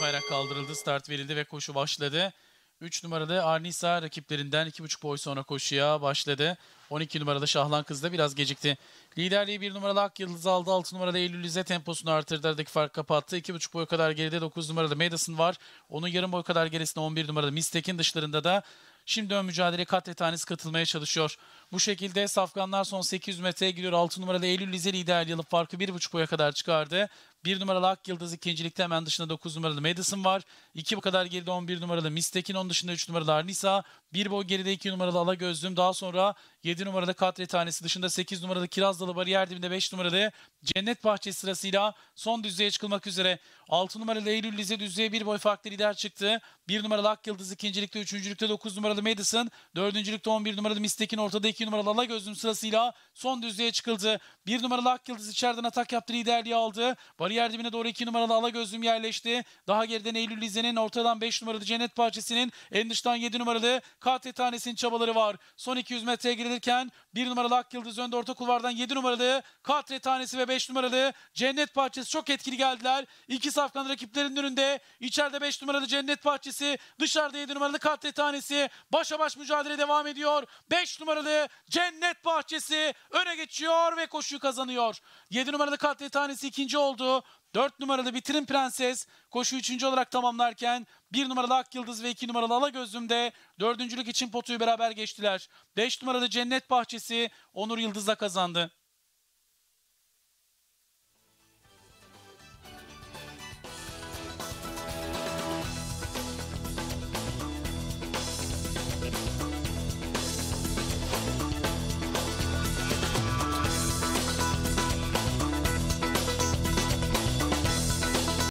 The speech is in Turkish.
bayrak kaldırıldı, start verildi ve koşu başladı. 3 numarada Arnisa rakiplerinden 2,5 boy sonra koşuya başladı. 12 numarada Şahlan Kız da biraz gecikti. Liderliği 1 numaralı Ak Yıldız aldı. 6 numaralı Eylül Lize temposunu artırdı. Aradaki fark kapattı. 2,5 boy kadar geride 9 numaralı Madison var. Onun yarım boy kadar gerisinde 11 numaralı Mistek'in dışlarında da Şimdi ön mücadeleye katletaniz katılmaya çalışıyor. Bu şekilde safkanlar son 800 metreye giriyor. 6 numaralı Eylül Lize liderliği alıp farkı 1,5 boya kadar çıkardı. 1 numaralı Ak Yıldız ikincilikte hemen dışında 9 numaralı Madison var. 2 bu kadar geride 11 numaralı Mistekin. Onun dışında 3 numaralı Arnisa. 1 boy geride 2 numaralı Ala Gözlüm. Daha sonra 7 numaralı Katre tanesi dışında 8 numaralı Kiraz Dalı bariyer dibinde 5 numaralı Cennet Bahçesi sırasıyla son düzlüğe çıkılmak üzere. 6 numaralı Eylül Lize düzlüğe 1 boy farklı lider çıktı. 1 numaralı Ak Yıldız ikincilikte, üçüncülükte 9 numaralı Madison. Dördüncülükte 11 numaralı Mistekin ortada 2 numaralı Ala Gözlüm sırasıyla son düzlüğe çıkıldı. 1 numaralı Ak Yıldız içeriden atak yaptı liderliği aldı. Bari Yarı yer dibine doğru 2 numaralı ala gözlüm yerleşti. Daha geriden Eylül Lize'nin ortadan 5 numaralı Cennet Bahçesi'nin en dıştan 7 numaralı KT tanesinin çabaları var. Son 200 metreye girilirken 1 numaralı Ak Yıldız önde orta kulvardan 7 numaralı KT tanesi ve 5 numaralı Cennet Bahçesi çok etkili geldiler. İki safkan rakiplerinin önünde. içeride 5 numaralı Cennet Bahçesi, dışarıda 7 numaralı KT tanesi. Başa baş mücadele devam ediyor. 5 numaralı Cennet Bahçesi öne geçiyor ve koşuyu kazanıyor. 7 numaralı KT tanesi ikinci oldu koşusu. 4 numaralı Bitirin Prenses koşu 3. olarak tamamlarken 1 numaralı Ak Yıldız ve 2 numaralı Ala de 4. için potuyu beraber geçtiler. 5 numaralı Cennet Bahçesi Onur Yıldız'la kazandı.